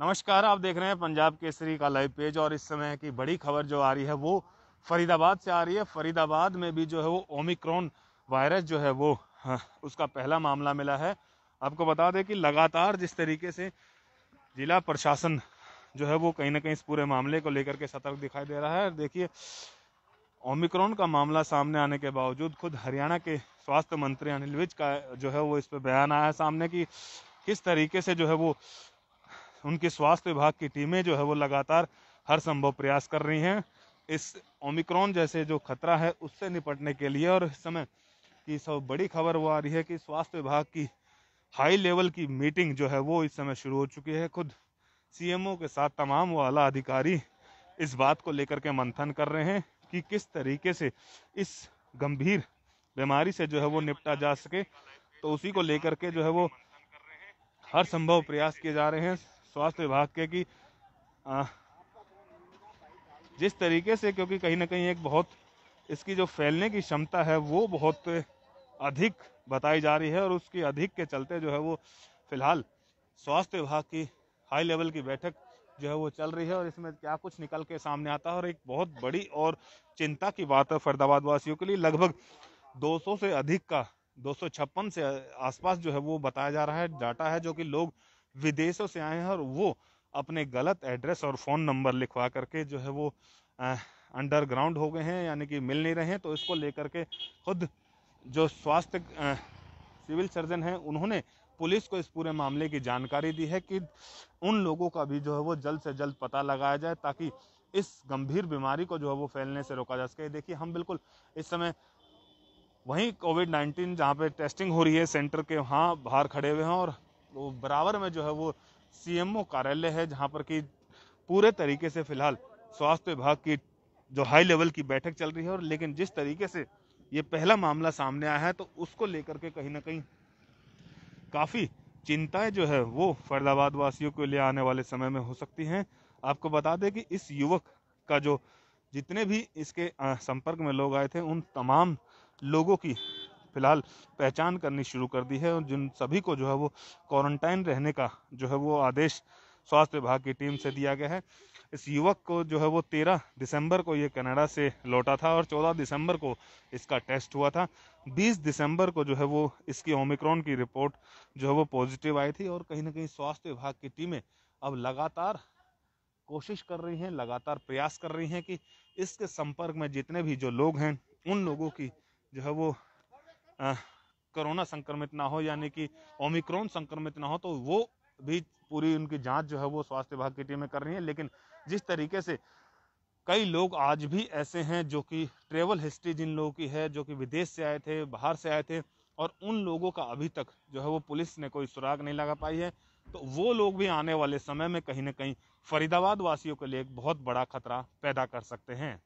नमस्कार आप देख रहे हैं पंजाब केसरी का लाइव पेज और इस समय की बड़ी खबर जो आ रही है वो फरीदाबाद से आ रही है फरीदाबाद में भी जो है वो ओमिक्रॉन वायरस जो है वो हाँ, उसका पहला मामला मिला है आपको बता दें कि लगातार जिस तरीके से जिला प्रशासन जो है वो कहीं ना कहीं इस पूरे मामले को लेकर के सतर्क दिखाई दे रहा है देखिए ओमिक्रॉन का मामला सामने आने के बावजूद खुद हरियाणा के स्वास्थ्य मंत्री अनिल विज का जो है वो इस पर बयान आया सामने कि किस तरीके से जो है वो उनकी स्वास्थ्य विभाग की टीमें जो है वो लगातार हर संभव प्रयास कर रही हैं इस ओमिक्रॉन जैसे जो खतरा है उससे निपटने के लिए और इस समय की सब बड़ी खबर वो आ रही है कि स्वास्थ्य विभाग की हाई लेवल की मीटिंग जो है वो इस समय शुरू हो चुकी है खुद सीएमओ के साथ तमाम वो आला अधिकारी इस बात को लेकर के मंथन कर रहे हैं कि किस तरीके से इस गंभीर बीमारी से जो है वो निपटा जा सके तो उसी को लेकर के जो है वो हर संभव प्रयास किए जा रहे हैं स्वास्थ्य विभाग के कि जिस तरीके से क्योंकि कहीं ना कहीं एक बहुत इसकी जो फैलने की क्षमता है वो बहुत अधिक बताई जा रही है और उसकी अधिक के चलते जो है वो फिलहाल स्वास्थ्य विभाग की हाई लेवल की बैठक जो है वो चल रही है और इसमें क्या कुछ निकल के सामने आता है और एक बहुत बड़ी और चिंता की बात है फरीदाबाद वासियों के लिए लगभग 200 से अधिक का दो से आसपास जो है वो बताया जा रहा है डाटा है जो कि लोग विदेशों से आए हैं और वो अपने गलत एड्रेस और फ़ोन नंबर लिखवा करके जो है वो अंडरग्राउंड हो गए हैं यानी कि मिल नहीं रहे हैं तो इसको लेकर के खुद जो स्वास्थ्य सिविल सर्जन हैं उन्होंने पुलिस को इस पूरे मामले की जानकारी दी है कि उन लोगों का भी जो है वो जल्द से जल्द पता लगाया जाए ताकि इस गंभीर बीमारी को जो है वो फैलने से रोका जा सके देखिए हम बिल्कुल इस समय वहीं कोविड नाइन्टीन जहाँ पे टेस्टिंग हो रही है सेंटर के वहाँ बाहर खड़े हुए हैं और वो तो बराबर में जो है वो सीएमओ कार्यालय है जहाँ पर कि पूरे तरीके से फिलहाल स्वास्थ्य विभाग की जो हाई लेवल की बैठक चल रही है और लेकिन जिस तरीके से ये पहला मामला सामने आया है तो उसको लेकर के कहीं ना कहीं काफ़ी चिंताएं जो है वो फरीदाबाद वासियों के लिए आने वाले समय में हो सकती हैं आपको बता दें कि इस युवक का जो जितने भी इसके संपर्क में लोग आए थे उन तमाम लोगों की फ़िलहाल पहचान करनी शुरू कर दी है और जिन सभी को जो है वो क्वारंटाइन रहने का जो है वो आदेश स्वास्थ्य विभाग की टीम से दिया गया है इस युवक को जो है वो तेरह दिसंबर को ये कनाडा से लौटा था और चौदह दिसंबर को इसका टेस्ट हुआ था बीस दिसंबर को जो है वो इसकी ओमिक्रॉन की रिपोर्ट जो है वो पॉजिटिव आई थी और कहीं ना कहीं स्वास्थ्य विभाग की टीमें अब लगातार कोशिश कर रही हैं लगातार प्रयास कर रही हैं कि इसके संपर्क में जितने भी जो लोग हैं उन लोगों की जो है वो कोरोना संक्रमित ना हो यानी कि ओमिक्रॉन संक्रमित ना हो तो वो भी पूरी उनकी जांच जो है वो स्वास्थ्य विभाग की टीमें कर रही है लेकिन जिस तरीके से कई लोग आज भी ऐसे हैं जो कि ट्रेवल हिस्ट्री जिन लोगों की है जो कि विदेश से आए थे बाहर से आए थे और उन लोगों का अभी तक जो है वो पुलिस ने कोई सुराग नहीं लगा पाई है तो वो लोग भी आने वाले समय में कहीं ना कहीं फरीदाबाद वासियों के लिए एक बहुत बड़ा खतरा पैदा कर सकते हैं